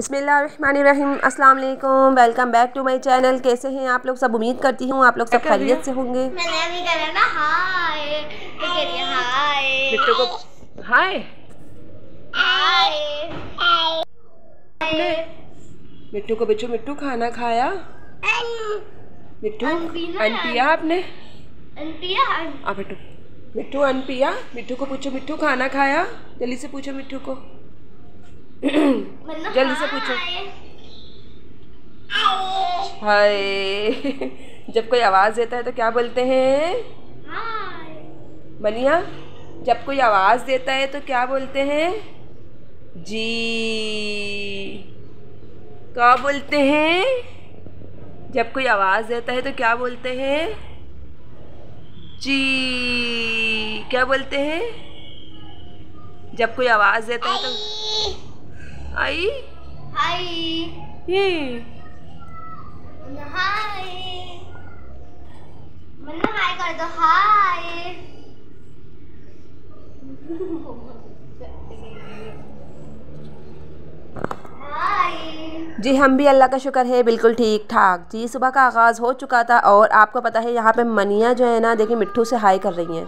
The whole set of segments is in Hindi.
बिसमीम अस्सलाम वालेकुम welcome back to my channel कैसे हैं आप लोग सब उम्मीद करती हूँ आप लोग सब अच्छा, खैरियत से होंगे तो मिट्टू को बिच्छू मिट्टू खाना खाया मिट्टू अन पिया आपने मिट्टू अन पिया मिट्टू को पूछो मिट्टू खाना खाया जल्दी से पूछो मिट्टू को जल्दी से पूछो हाय जब कोई आवाज़ देता है तो क्या बोलते हैं बनिया जब कोई आवाज़ देता है तो क्या बोलते हैं जी क्या बोलते हैं जब कोई आवाज़ देता है तो क्या बोलते हैं जी क्या बोलते हैं जब कोई आवाज़ देता है तो Hi. Hi. Yeah. Hi. मन हाय कर दो हाय जी हम भी अल्लाह का शुक्र है बिल्कुल ठीक ठाक जी सुबह का आगाज़ हो चुका था और आपको पता है यहाँ पे मनिया जो है ना देखिए मिट्ठू से हाई कर रही हैं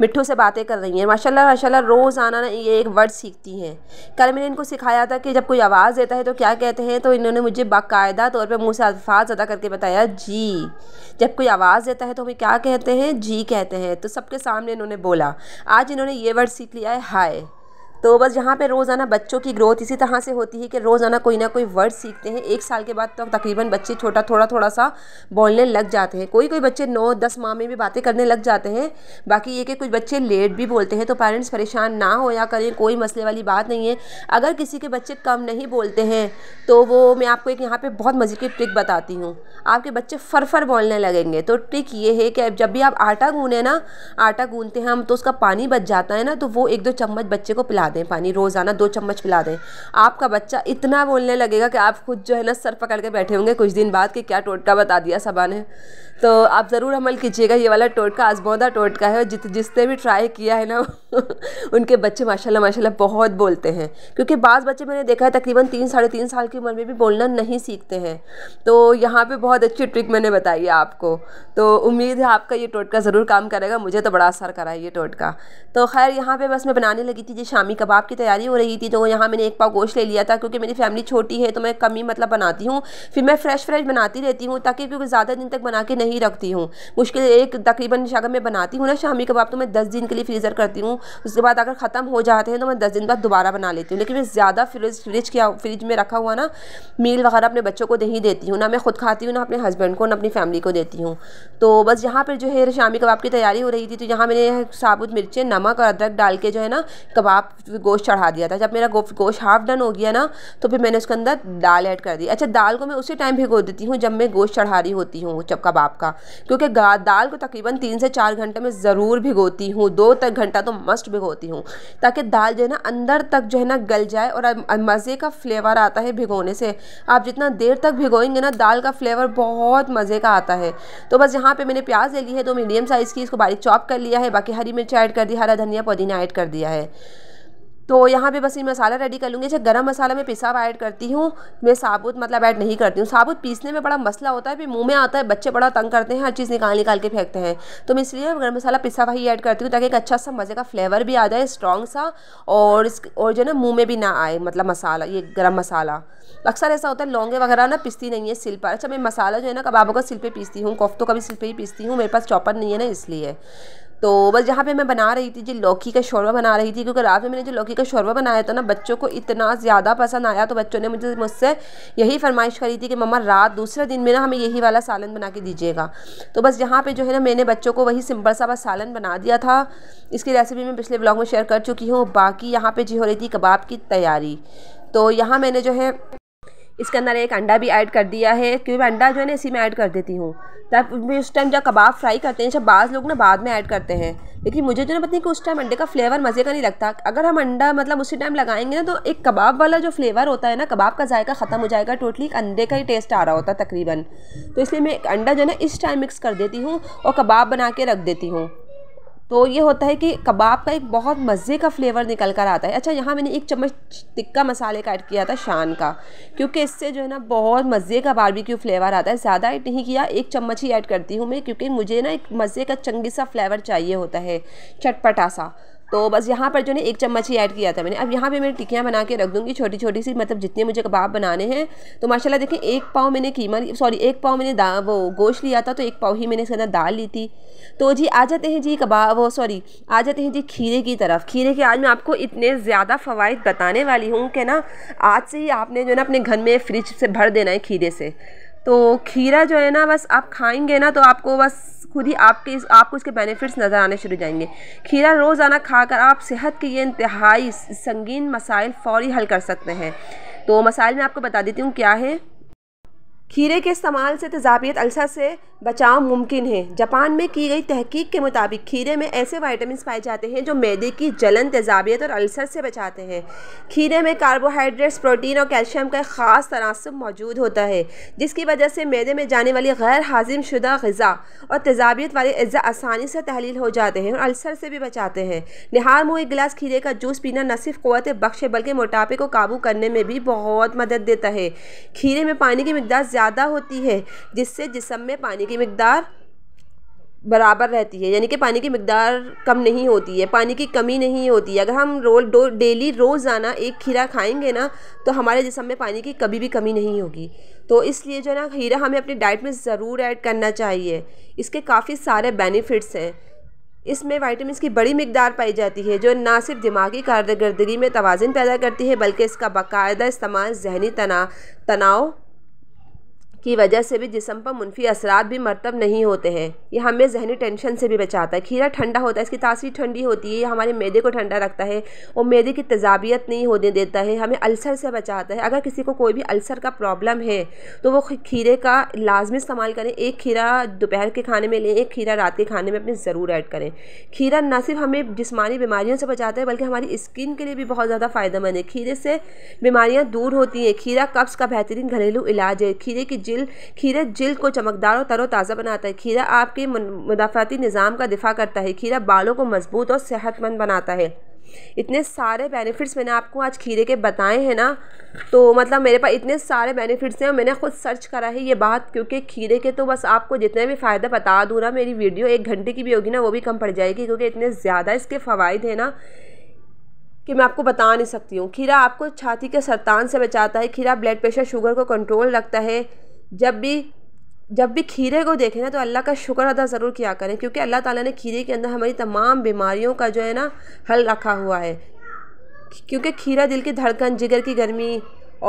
मिट्ठू से बातें कर रही हैं माशाल्लाह माशाल्लाह रोज़ाना ना ये एक वर्ड सीखती हैं कल मैंने इनको सिखाया था कि जब कोई आवाज़ देता है तो क्या कहते हैं तो इन्होंने मुझे बाकायदा तौर पर मुँह से अल्फाज अदा करके बताया जी जब कोई आवाज़ देता है तो हमें क्या कहते हैं जी कहते हैं तो सबके सामने इन्होंने बोला आज इन्होंने ये वर्ड सीख लिया है हाय तो बस यहाँ पे रोज़ाना बच्चों की ग्रोथ इसी तरह से होती है कि रोज़ाना कोई ना कोई वर्ड सीखते हैं एक साल के बाद तो तकरीबन बच्चे छोटा थोड़ा थोड़ा सा बोलने लग जाते हैं कोई कोई बच्चे नौ दस माह में भी बातें करने लग जाते हैं बाकी ये कि कुछ बच्चे लेट भी बोलते हैं तो पेरेंट्स परेशान ना हो या करें कोई मसले वाली बात नहीं है अगर किसी के बच्चे कम नहीं बोलते हैं तो वो मैं आपको एक यहाँ पर बहुत मज़े की ट्रिक बताती हूँ आपके बच्चे फर बोलने लगेंगे तो ट्रिक ये है कि जब भी आप आटा गूँने ना आटा गूँते हैं हम तो उसका पानी बच जाता है ना तो वो एक दो चम्मच बच्चे को पिला दें पानी रोज़ाना दो चम्मच पिला दें आपका बच्चा इतना बोलने लगेगा कि आप खुद जो है ना सर पकड़ के बैठे होंगे कुछ दिन बाद कि क्या टोटका बता दिया सबा ने तो आप ज़रूर अमल कीजिएगा ये वाला टोटका आजमौदा टोटका है और जित जिसने भी ट्राई किया है ना उनके बच्चे माशा माशाल्लाह बहुत बोलते हैं क्योंकि बाज़ बच्चे मैंने देखा है तकरीबन तीन साढ़े तीन साल की उम्र में भी बोलना नहीं सीखते हैं तो यहाँ पे बहुत अच्छी ट्रिक मैंने बताई है आपको तो उम्मीद है आपका ये टोटका ज़रूर काम करेगा मुझे तो बड़ा असर करा है ये टोटका तो खैर यहाँ पर बस मैं बनाने लगी थी जी शामी शामी कबाब की तैयारी हो रही थी तो यहाँ मैंने एक पाव गोश्त ले लिया था क्योंकि मेरी फैमिली छोटी है तो मैं कमी मतलब बनाती हूँ फिर मैं फ्रेश फ्रेश बनाती रहती हूँ ताकि क्योंकि ज़्यादा दिन तक बना के नहीं रखती हूँ मुश्किल एक तकरीबन अगर मैं बनाती हूँ ना शामी कबाब तो मैं दस दिन के लिए फ्रीज़र करती हूँ उसके बाद अगर ख़त्म हो जाते हैं तो मैं दस दिन बाद दोबारा बना लेती हूँ लेकिन मैं ज़्यादा फ्रिज फ्रिज किया फ्रिज में रखा हुआ ना मील वगैरह अपने बच्चों को नहीं देती हूँ ना मैं खुद खाती हूँ ना अपने हस्बैंड को ना अपनी फैमिली को देती हूँ तो बस यहाँ पर जो है शामी कबाब की तैयारी हो रही थी तो यहाँ मैंने साबुत मिर्चें नमक और अदरक डाल के जो है ना कबाब फिर गोश्त चढ़ा दिया था जब मेरा गोश्त हाफ डन हो गया ना तो फिर मैंने उसके अंदर दाल ऐड कर दी अच्छा दाल को मैं उसी टाइम भिगो देती हूँ जब मैं गोश्त चढ़ा रही होती हूँ चप कबाब का क्योंकि दाल को तकरीबन तीन से चार घंटे में ज़रूर भिगोती हूँ दो तक घंटा तो मस्ट भिगोती हूँ ताकि दाल जो है ना अंदर तक जो है ना गल जाए और मज़े का फ्लेवर आता है भिगोने से आप जितना देर तक भिगोएंगे ना दाल का फ्लेवर बहुत मज़े का आता है तो बस यहाँ पर मैंने प्याज ले ली है तो मीडियम साइज़ की इसको बारीक चॉप कर लिया है बाकी हरी मिर्च ऐड कर दी हरा धनिया पुदीना ऐड कर दिया है तो यहाँ पे बस ये मसाला रेडी कर लूँगी अच्छा गरम मसाला मैं पिसा ऐड करती हूँ मैं साबुत मतलब ऐड नहीं करती हूँ साबुत पीसने में बड़ा मसला होता है फिर मुँह में आता है बच्चे बड़ा तंग करते हैं हर चीज़ निकाल निकाल के फेंकते हैं तो मैं इसलिए गरम मसाला पिसा ही ऐड करती हूँ ताकि एक अच्छा सा मज़े का फ्लेवर भी आ जाए स्ट्रॉन्ग सा और इस और जो है ना मुँह में भी ना आए मतलब मसाला ये गर्म मसाला अक्सर ऐसा होता है लौंगे वगैरह ना पिसती नहीं है सिल पर अच्छा मैं मसाला जो है ना कबाबों का सिल पर पीसती हूँ कोफ्तों का भी सिल पर ही पीसती हूँ मेरे पास चॉपर नहीं है ना इसलिए तो बस यहाँ पे मैं बना रही थी जी लौकी का शोरबा बना रही थी क्योंकि रात में मैंने जो लौकी का शोरबा बनाया था ना बच्चों को इतना ज़्यादा पसंद आया तो बच्चों ने मुझे मुझसे यही फरमाइश करी थी कि मम्मा रात दूसरे दिन में ना हमें यही वाला सालन बना के दीजिएगा तो बस यहाँ पर जो है ना मैंने बच्चों को वही सिंपल सा बस सालन बना दिया था इसकी रेसिपी मैं पिछले ब्लॉग में शेयर कर चुकी हूँ बाकी यहाँ पर जी हो रही थी कबाब की तैयारी तो यहाँ मैंने जो है इसके अंदर एक अंडा भी ऐड कर दिया है क्योंकि मैं अंडा जो है ना इसी में ऐड कर देती हूँ तब उस टाइम जब कबाब फ्राई करते हैं जब बाज़ लोग ना बाद में ऐड करते हैं लेकिन मुझे जो तो ना पता नहीं कि उस टाइम अंडे का फ्लेवर मज़े का नहीं लगता अगर हम अंडा मतलब उसी टाइम लगाएंगे ना तो एक कबाब वाला जो फ्लेवर होता है ना कबाब का जायका ख़त्म हो जाएगा टोटली एक अंडे का ही टेस्ट आ रहा होता है तकरीबन तो इसलिए मैं अंडा जो है ना इस टाइम मिक्स कर देती हूँ और कबाब बना के रख देती हूँ तो ये होता है कि कबाब का एक बहुत मज़े का फ्लेवर निकल कर आता है अच्छा यहाँ मैंने एक चम्मच टिक्का मसाले का ऐड किया था शान का क्योंकि इससे जो है ना बहुत मज़े का बारबेक्यू फ्लेवर आता है ज़्यादा ऐड नहीं किया एक चम्मच ही ऐड करती हूँ मैं क्योंकि मुझे ना एक मज़े का चंगी सा फ्लेवर चाहिए होता है चटपटा सा तो बस यहाँ पर जो है एक चम्मच ही ऐड किया था मैंने अब यहाँ पर मैं टिकियाँ बना के रख दूँगी छोटी छोटी सी मतलब जितने मुझे कबाब बनाने हैं तो माशाला देखें एक पाव मैंने कीमा सॉरी एक पाव मैंने वो गोश्त लिया था तो एक पाव ही मैंने इसके अंदर दाल ली थी तो जी आ जाते हैं जी कबाब वो सॉरी आ जाते हैं जी खीरे की तरफ खीरे के आज मैं आपको इतने ज़्यादा फ़वाद बताने वाली हूँ कि ना आज से ही आपने जो है ना अपने घर में फ्रिज से भर देना है खीरे से तो खीरा जो है ना बस आप खाएंगे ना तो आपको बस खुद ही आपके आपको इसके बेनिफिट्स नज़र आने शुरू जाएंगे खीरा रोज़ाना खाकर आप सेहत के ये इंतहाई संगीन मसाइल फ़ौरी हल कर सकते हैं तो मसाइल मैं आपको बता देती हूँ क्या है खीरे के इस्तेमाल से तेजाबियत अल्सर से बचाव मुमकिन है जापान में की गई तहकीक के मुताबिक खीरे में ऐसे विटामिन पाए जाते हैं जो मैदे की जलन तेजाबियत और अल्सर से बचाते हैं खीरे में कार्बोहाइड्रेट्स प्रोटीन और कैल्शियम का ख़ास तनासब मौजूद होता है जिसकी वजह से मैदे में जाने वाली गैर हाजिम शुदा गज़ा और तेजाबियत वाले अज्जा आसानी से तहलील हो जाते हैं और अल्सर से भी बचाते हैं निहार मुँह एक गिलास खीरे का जूस पीना न सिर्फ क़वत बख्श बल्कि मोटापे को काबू करने में भी बहुत मदद देता है खीरे में पानी की मकदार ज़्यादा होती है जिससे जिसम में पानी की मकदार बराबर रहती है यानी कि पानी की मकदार कम नहीं होती है पानी की कमी नहीं होती है अगर हम रोल डो डेली रोज़ाना एक खीरा खाएंगे ना तो हमारे जिसम में पानी की कभी भी कमी नहीं होगी तो इसलिए जो है ना खीरा हमें अपनी डाइट में ज़रूर ऐड करना चाहिए इसके काफ़ी सारे बेनिफिट्स हैं इसमें वाइटमिन की बड़ी मकदार पाई जाती है जो ना सिर्फ दिमागी कारदगी में तोज़न पैदा करती है बल्कि इसका बाकायदा इस्तेमाल जहनी तना तनाव की वजह से भी जिसम पर मनफी असरात भी मरतब नहीं होते हैं यह हमें जहनी टेंशन से भी बचाता है खीरा ठंडा होता है इसकी तासीर ठंडी होती है यह हमारे मैदे को ठंडा रखता है और मैदे की तजाबियत नहीं होने देता है हमें अल्सर से बचाता है अगर किसी को कोई भी अल्सर का प्रॉब्लम है तो वो खीरे का लाजमी इस्तेमाल करें एक खीरा दोपहर के खाने में लें एक खीरा रात के खाने में अपने ज़रूर ऐड करें खीरा न सिर्फ हमें जिसमानी बीमारियों से बचाता है बल्कि हमारी स्किन के लिए भी बहुत ज़्यादा फ़ायदेमंद है खीरे से बीमारियाँ दूर होती हैं खीरा कब्ज़ का बेहतरीन घरेलू इलाज है खीरे की जिल खीरा जिल को चमकदार और तरोताज़ा बनाता है खीरा आपके मुदाफ़ती निज़ाम का दिफा करता है खीरा बालों को मजबूत और सेहतमंद बनाता है इतने सारे बेनिफिट्स मैंने आपको आज खीरे के बताए हैं ना तो मतलब मेरे पास इतने सारे बेनिफिट्स हैं मैंने खुद सर्च करा है ये बात क्योंकि खीरे के तो बस आपको जितने भी फ़ायदा बता दूँ ना मेरी वीडियो एक घंटे की भी होगी ना वो भी कम पड़ जाएगी क्योंकि इतने ज़्यादा इसके फ़वाद हैं ना कि मैं आपको बता नहीं सकती हूँ खीरा आपको छाती के सरतान से बचाता है खीरा ब्लड प्रेशर शुगर को कंट्रोल रखता है जब भी जब भी खीरे को देखें ना तो अल्लाह का शुक्र अदा ज़रूर किया करें क्योंकि अल्लाह ताला ने खीरे के अंदर हमारी तमाम बीमारियों का जो है ना हल रखा हुआ है क्योंकि खीरा दिल की धड़कन जिगर की गर्मी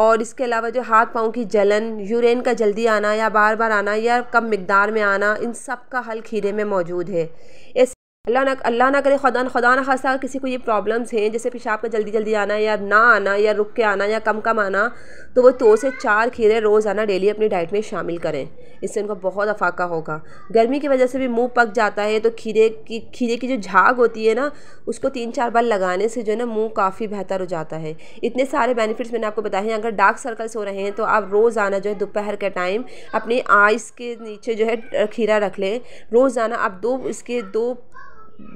और इसके अलावा जो हाथ पाँव की जलन यूरेन का जल्दी आना या बार बार आना या कम मकदार में आना इन सब का हल खीरे में मौजूद है इस अल्लाह ना अल्लाह ना करे खुदा खुदा ना खासा किसी को ये प्रॉब्लम्स हैं जैसे पेशाब का जल्दी जल्दी आना या ना आना या रुक के आना या कम कम आना तो वो दो से चार खीरे रोज़ाना डेली अपनी डाइट में शामिल करें इससे उनका बहुत अफाका होगा गर्मी की वजह से भी मुंह पक जाता है तो खीरे की खीरे की जो झाग होती है ना उसको तीन चार बार लगाने से जो है ना मुँह काफ़ी बेहतर हो जाता है इतने सारे बेनिफिट्स मैंने आपको बताए हैं अगर डार्क सर्कल्स हो रहे हैं तो आप रोज़ाना जो है दोपहर के टाइम अपनी आइस के नीचे जो है खीरा रख लें रोज़ाना आप दो इसके दो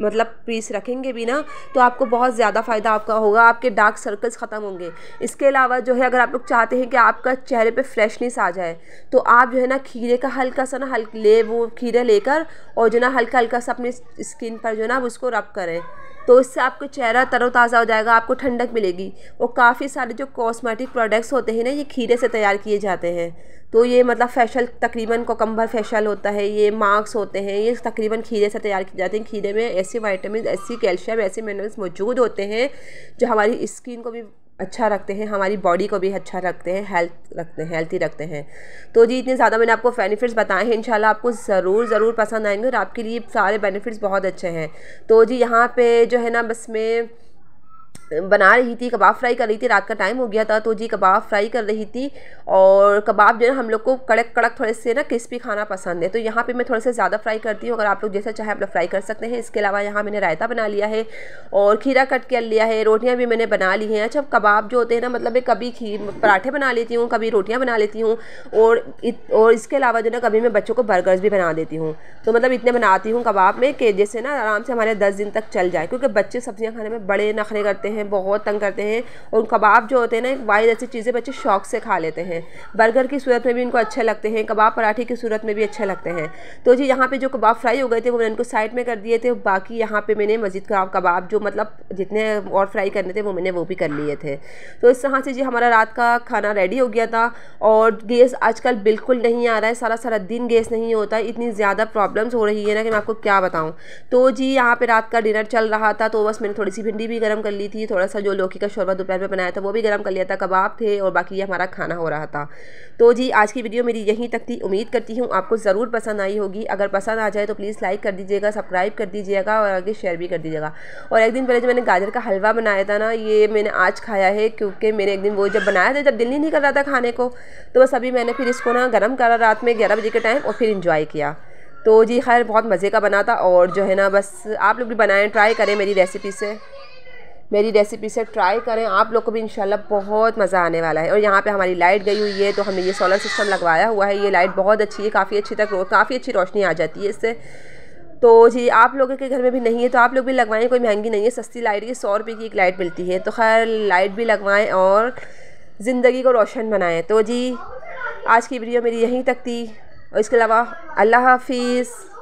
मतलब पीस रखेंगे भी ना तो आपको बहुत ज़्यादा फ़ायदा आपका होगा आपके डार्क सर्कल्स ख़त्म होंगे इसके अलावा जो है अगर आप लोग चाहते हैं कि आपका चेहरे पे फ्रेशनेस आ जाए तो आप जो है ना खीरे का हल्का सा ना हल्का ले वो खीरा लेकर और जो ना हल्का हल्का सा अपनी स्किन पर जो है ना उसको रब करें तो इससे आपका चेहरा तरोताज़ा हो जाएगा आपको ठंडक मिलेगी और काफ़ी सारे जो कॉस्मेटिक प्रोडक्ट्स होते हैं ना ये खीरे से तैयार किए जाते हैं तो ये मतलब फेशियल तकरीबन कोकम्बर फेशियल होता है ये मार्क्स होते हैं ये तकरीबन खीरे से तैयार किए जाते हैं खीरे में हैं ऐसे वाइटामिन ऐसी कैल्शियम ऐसे मिनरल्स मौजूद होते हैं जो हमारी स्किन को भी अच्छा रखते हैं हमारी बॉडी को भी अच्छा रखते हैं हेल्थ रखते हैं हेल्थी रखते हैं तो जी इतने ज़्यादा मैंने आपको बेनिफिट्स बताए हैं इंशाल्लाह आपको ज़रूर ज़रूर पसंद आएंगे और आपके लिए सारे बेनिफिट्स बहुत अच्छे हैं तो जी यहाँ पे जो है ना बस मैं बना रही थी कबाब फ्राई कर रही थी रात का टाइम हो गया था तो जी कबाब फ्राई कर रही थी और कबाब जो है हम लोग को कड़क कड़क थोड़े से ना क्रिस्पी खाना पसंद है तो यहाँ पे मैं थोड़े से ज़्यादा फ्राई करती हूँ अगर आप लोग जैसा चाहे आप लोग फ्राई कर सकते हैं इसके अलावा यहाँ मैंने रायता बना लिया है और खीरा कट कर लिया है रोटियाँ भी मैंने बना ली हैं अच्छा कबाब जो होते हैं ना मतलब मैं कभी खीर पराठे बना लेती हूँ कभी रोटियाँ बना लेती हूँ और और इसके अलावा जो ना कभी मैं बच्चों को बर्गर्स भी बना देती हूँ तो मतलब इतने बनाती हूँ कबाब में कि जैसे ना आराम से हमारे दस दिन तक चल जाए क्योंकि बच्चे सब्ज़ियाँ खाने में बड़े नखरे करते हैं हैं बहुत तंग करते हैं और कबाब जो होते हैं ना वाइद ऐसी चीज़ें बच्चे शौक से खा लेते हैं बर्गर की सूरत में भी इनको अच्छे लगते हैं कबाब पराठे की सूरत में भी अच्छे लगते हैं तो जी यहाँ पर जो कबाब फ्राई हो गए थे वो मैंने उनको साइड में कर दिए थे बाकी यहाँ पर मैंने मजीद कबाब जो मतलब जितने और फ्राई करने थे वो मैंने वो भी कर लिए थे तो इस तरह से जी हमारा रात का खाना रेडी हो गया था और गैस आजकल बिल्कुल नहीं आ रहा है सारा सारा दिन गैस नहीं होता इतनी ज़्यादा प्रॉब्लम्स हो रही है ना कि मैं आपको क्या बताऊँ तो जी यहाँ पर रात का डिनर चल रहा था तो बस मैंने थोड़ी सी भिंडी भी गर्म कर ली थी थोड़ा सा जो लौकी का शोरबा दोपहर में बनाया था वो भी गर्म कर लिया था कबाब थे और बाकी ये हमारा खाना हो रहा था तो जी आज की वीडियो मेरी यहीं तक थी उम्मीद करती हूँ आपको ज़रूर पसंद आई होगी अगर पसंद आ जाए तो प्लीज़ लाइक कर दीजिएगा सब्सक्राइब कर दीजिएगा और आगे शेयर भी कर दीजिएगा और एक दिन पहले जो मैंने गाजर का हलवा बनाया था ना ये मैंने आज खाया है क्योंकि मैंने एक दिन वो जब बनाया था जब दिल नहीं कर रहा था खाने को तो बस अभी मैंने फिर इसको ना गर्म करा रात में ग्यारह बजे के टाइम और फिर इंजॉय किया तो जी खैर बहुत मज़े का बना था और जो है ना बस आप लोग भी बनाएं ट्राई करें मेरी रेसिपी से मेरी रेसिपी से ट्राई करें आप लोग को भी इंशाल्लाह बहुत मज़ा आने वाला है और यहाँ पे हमारी लाइट गई हुई है तो हमने ये सोलर सिस्टम लगवाया हुआ है ये लाइट बहुत अच्छी है काफ़ी अच्छी तक काफ़ी अच्छी रोशनी आ जाती है इससे तो जी आप लोगों के घर में भी नहीं है तो आप लोग भी लगवाएं कोई महंगी नहीं है सस्ती लाइट की सौ रुपये की एक लाइट मिलती है तो खैर लाइट भी लगवाएँ और ज़िंदगी को रोशन बनाएँ तो जी आज की वीडियो मेरी यहीं तक थी और इसके अलावा अल्लाह हाफिज़